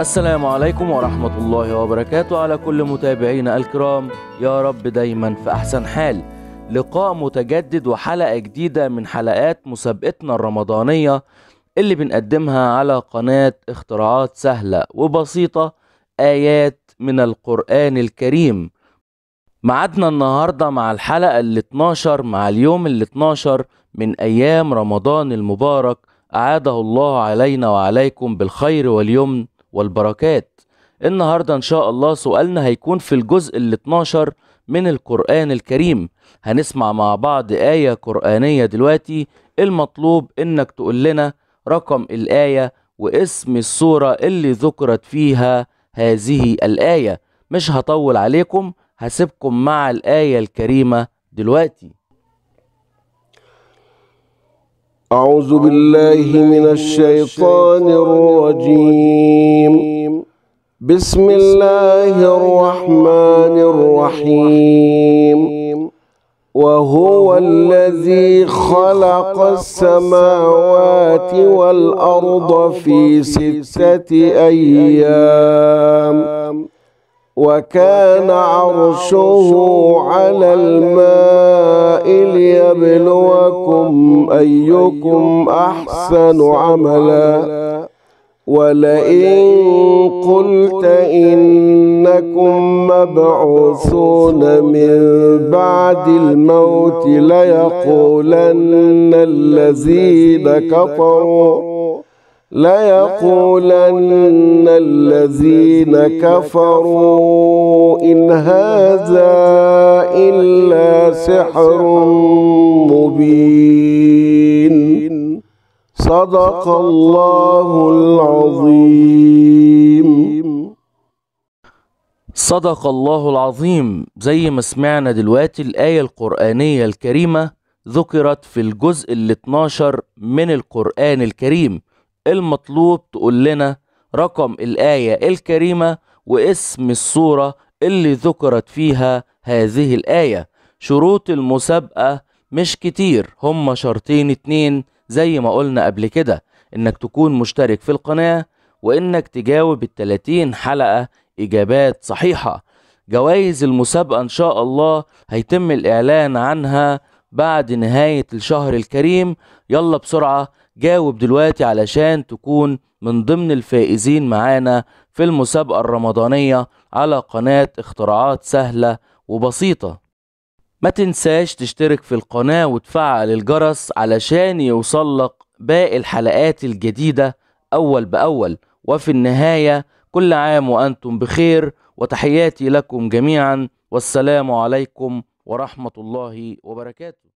السلام عليكم ورحمة الله وبركاته على كل متابعينا الكرام يا رب دايما في أحسن حال لقاء متجدد وحلقة جديدة من حلقات مسابقتنا الرمضانية اللي بنقدمها على قناة اختراعات سهلة وبسيطة آيات من القرآن الكريم معدنا النهاردة مع الحلقة ال 12 مع اليوم ال 12 من أيام رمضان المبارك أعاده الله علينا وعليكم بالخير واليمن والبركات النهاردة إن شاء الله سؤالنا هيكون في الجزء ال 12 من القرآن الكريم هنسمع مع بعض آية قرآنية دلوقتي المطلوب إنك تقول لنا رقم الآية واسم السورة اللي ذكرت فيها هذه الآية مش هطول عليكم هسيبكم مع الآية الكريمة دلوقتي أعوذ بالله من الشيطان الرجيم بسم الله الرحمن الرحيم وهو الذي خلق السماوات والأرض في ستة أيام وكان عرشه على الماء ليبلوكم أيكم أحسن عملا ولئن قلت إنكم مبعوثون من بعد الموت ليقولن الذين كفروا ليقولن الذين كفروا إن هذا إلا سحر مبين صدق الله العظيم صدق الله العظيم زي ما سمعنا دلوقتي الآية القرآنية الكريمة ذكرت في الجزء ال 12 من القرآن الكريم المطلوب تقول لنا رقم الآية الكريمة واسم الصورة اللي ذكرت فيها هذه الآية شروط المسابقة مش كتير هما شرطين اتنين زي ما قلنا قبل كده انك تكون مشترك في القناة وانك تجاوب التلاتين حلقة اجابات صحيحة جوائز المسابقة ان شاء الله هيتم الاعلان عنها بعد نهاية الشهر الكريم يلا بسرعة جاوب دلوقتي علشان تكون من ضمن الفائزين معانا في المسابقة الرمضانية على قناة اختراعات سهلة وبسيطة ما تنساش تشترك في القناة وتفعل الجرس علشان يوصلك باقي الحلقات الجديدة أول بأول وفي النهاية كل عام وأنتم بخير وتحياتي لكم جميعا والسلام عليكم ورحمة الله وبركاته